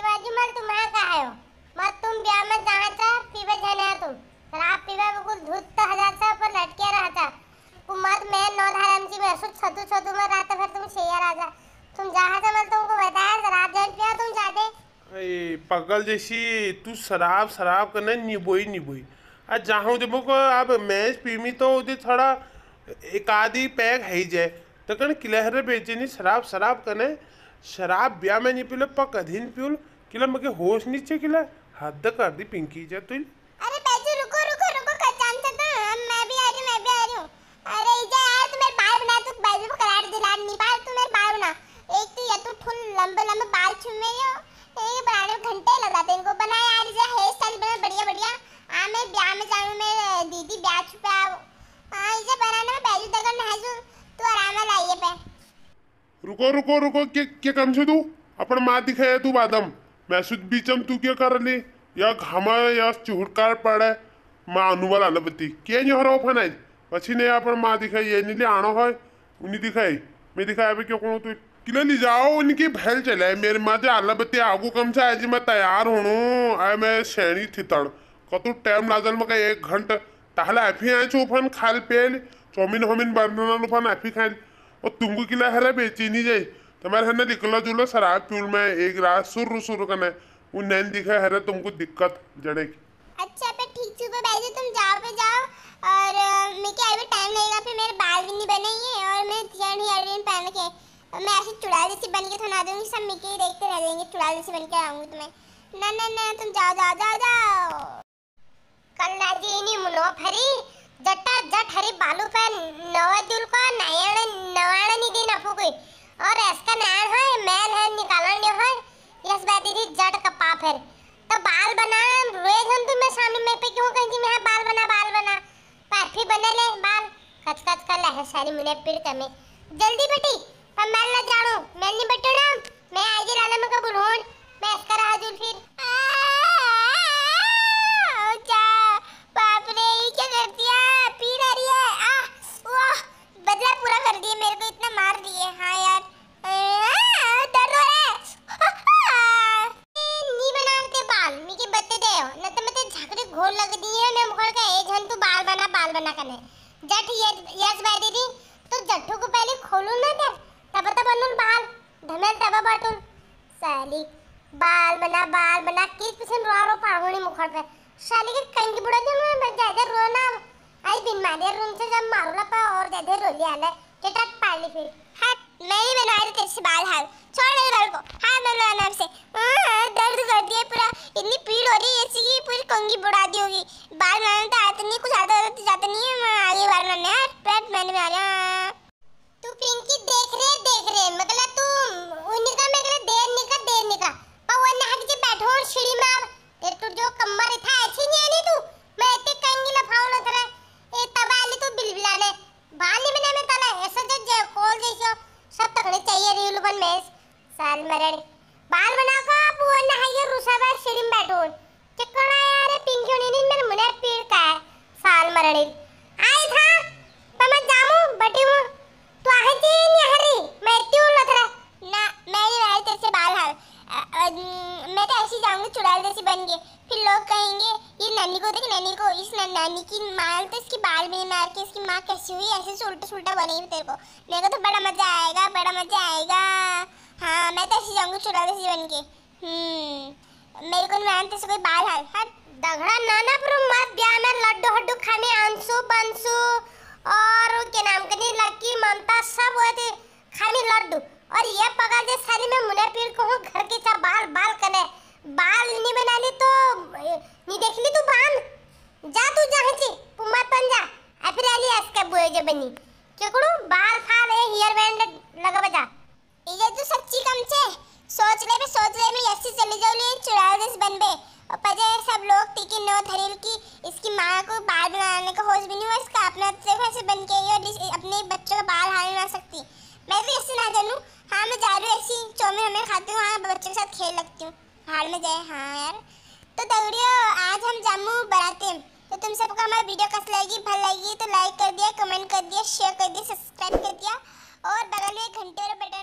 शिवाजी तुम तुम्हा का हो मत तुम ब्याह में था पीवे जाने आ तुम तर आप पिवे बिलकुल हजार हजारचा पण लटके रहा राहता मत मैं नौ जी में महसूस छतु छतु में रात भर तुम शेयर राजा तुम जहाँ से मैं तुमको बताया शराब जल पिया तुम जाते ए पगल जैसी तू शराब शराब करने निबोई निबोई आज जहाँ देखो को अब मैच पीमी तो उधर थोड़ा एक आधी पैक है ही जाए तो कहना किलहरे बेचनी शराब शराब करने शराब ब्या में नहीं पीलो पक अधीन पील किला मगे होश नीचे किला हद कर दी पिंकी जा तुल रुको रुको रुको के के कम से तू अपन माँ दिखाए तू बादम मैं सुध बीचम तू क्या कर ली या घमा या चुहकार पड़े माँ अनुबल आलपति क्या जो हरो फन आज पछी ने अपन माँ दिखाई ये नीले आनो है उन्हीं दिखाई मैं दिखाया भी क्यों कहूँ तू किले नहीं जाओ उनकी भैल चले मेरे माँ माते आलपति आगू कम से आज मैं तैयार हूँ आय मैं शैनी थी थितड़ कतु टाइम लागल मैं एक घंटा ताहला ऐफी आए चो खाल पेल चौमिन होमिन बर्नल फन ऐफी खाई और तुमको किला हरा बेची नहीं जाए तुम्हारे तो है ना निकला जुला शराब पील में एक रात सुर सुर कने वो नैन दिखा है हरा तुमको दिक्कत जड़ेगी अच्छा पे ठीक सुबह पे तो बैठे तुम जाओ पे जाओ और मैं क्या अभी टाइम लगेगा फिर मेरे बाल भी नहीं बने हैं और मैं थियन हेयर रिन पहन के मैं ऐसे चुड़ैल जैसी बन के थना दूंगी सब मिलके ही देखते रह जाएंगे चुड़ैल जैसी बन के आऊंगी तुम्हें ना ना ना तुम जाओ जाओ जाओ जाओ ना जी नहीं मुनो फरी जट्टा जट हरी ही जड़ का पाप है तो बाल बना रोज हम तुम में सामने में पे क्यों कहीं जी मैं बाल बना बाल बना पर फिर बने ले बाल कच कच कर ले सारी मुने फिर कमी जल्दी बेटी पर मैं ना जाड़ू मैं नहीं बेटी कने जट ये यस बाय दीदी तो जट्टू को पहले खोलू ना कर तब तो तब बनन बाल धमेल तब बटुल साली बाल बना बाल बना किस पिसन रो रो पागोनी मुखर पे साली के कंगी बुड़ा दे मैं ज्यादा रोना आज मारे रूम से जब मारला पा और ज्यादा रोली आना बेटा पाली फिर हट हाँ, नहीं ही तेरे से बाल हाल छोड़ मेरे बाल को हाँ बनवाना आपसे हाँ, हाँ, दर्द कर दिया पूरा इतनी पीड़ हो रही है ऐसी की पूरी कंगी बुढ़ा दी होगी बाल बनाने तो आते नहीं कुछ आता तो जाता नहीं है मैं आगे बाल बनाने यार पेट मैंने भी आ गया तू पिंकी देख रहे देख रहे मतलब तू उन्हीं का मेरे कहले देर निकल देर निकल पर वो नाक जी बैठो और सीढ़ी में तेरे तो जो कमर था ऐसी नहीं आनी तू मैं इतनी कंगी लफाओ ना तेरा ए तबा ले तू बिलबिलाने बाल नहीं बना मैं तला ऐसा जो कॉल जैसे सब तकड़े चाहिए रियल बन मैच साल मरण बाल बना पोहन हा ये रुसाबाहेर शिडीम बॅटून ते कणा यार पिंक घेऊन येईन मेरे मुन्यात पीळ काय साल मरडेल आई था पमा जामू बटी हूं तू आहे ती निहारी मैं ती हूं लथरा ना मैं ये वाली तेरे से बाल हाल मैं तो ऐसी जाऊंगी चुड़ैल जैसी बन गई फिर लोग कहेंगे ये नन्नी को देख नन्नी को इस नानी की माल तो इसकी बाल में मार के इसकी माँ कैसी हुई ऐसे उल्टा सुल्टा बनेगी तेरे को मेरे को तो बड़ा मजा आएगा बड़ा मजा आएगा हाँ मैं तो ऐसी जाऊंगी चुड़ैल जैसी बन के हम्म। मेरे को नहीं से कोई बाल हाल हट दगड़ा नाना पर मत दिया में लड्डू हड्डू खाने अंशु बंसु और के नाम करनी लकी ममता सब हुए थे खाने लड्डू और ये पगार जे सारी में मुने पीर को घर के सब बाल बाल कने बाल नहीं बना ली तो नहीं देख ली तू बांध जा तू जहां थी पुमा बन जा और फिर आली आज के बुए जे बनी क्यों करूँ बाल खा है हेयर बैंड लगा बजा ये तो सच्ची कम छे सोच ले भी सोच ले मैं यस्सी चली जाऊँ ये चुड़ाल बनबे और पजे सब लोग थे कि नो धरिल की इसकी माँ को बाल बनाने का होश भी नहीं हुआ इसका अपना सिर्फ तो ऐसे बन के और अपने बच्चों का बाल हार ना सकती मैं भी ऐसे ना जानू हाँ मैं जा रही ऐसी चौमिन हमें खाती हूँ हाँ बच्चों के साथ खेल लगती हूँ हार में जाए हाँ यार तो दगड़ियों आज हम जामू बनाते हैं तो तुम सबको हमारी वीडियो कैसी लगी भल लगी तो लाइक कर दिया कमेंट कर दिया शेयर कर दिया सब्सक्राइब कर दिया और बगल में एक घंटे और बटन